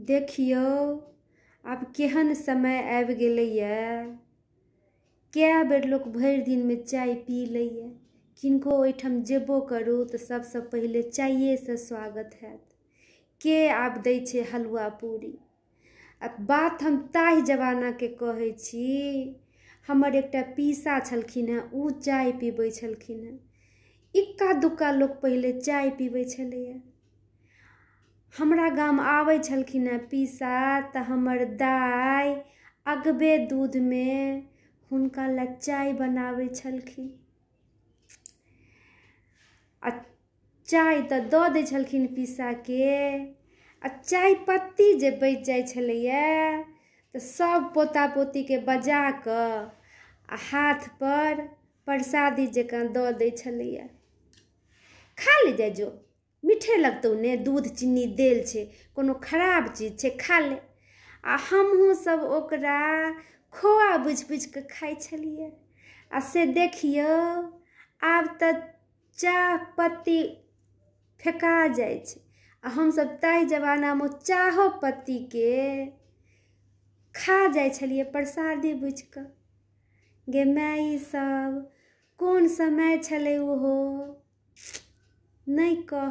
देखियो आब केहन समय आब गेलैए कै बेर भर भरि में चाय पी लैए किनको ओहिठाम जेबो करू सबसे पहले चाये से स्वागत है के आब दै छै हलुआ पूरी आ बात हम ताहि के कहे छी हमर एकटा पीसा छलखिन हेँ ओ चाय पीबे छलखिन हेँ इक्का दुक्का लोग पहले चाय पीबै छलैए हमरा गाम आवे छलखिन पीसा तऽ हमर दाय अगबे दूध में हुनका लच्चाय बनावे छलखिन चाय तऽ दऽ दे छलखिन पीसा के आ चाय पत्ती जे बच जाइ छलैए तऽ सब पोता पोती के बजा कऽ आ पर प्रसादी जकाँ दऽ दे छलैए खा ले जाय जो मीठे लगतौ ने दूध चीनी देल छै कोनो खराब चीज छै खा ले आ हमहूँसभ ओकरा खोआ बुझि बुझि कऽ खाइ छलियै आ से देखियौ आब त चाह पत्ती फेका जाइ छै आ हमसभ ताहि जमानामे चाहो पत्तीके खा जाए छलियै प्रसादी बुझि कऽ गे माई सब कौन समय छलै ओहो नाही का